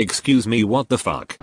Excuse me what the fuck?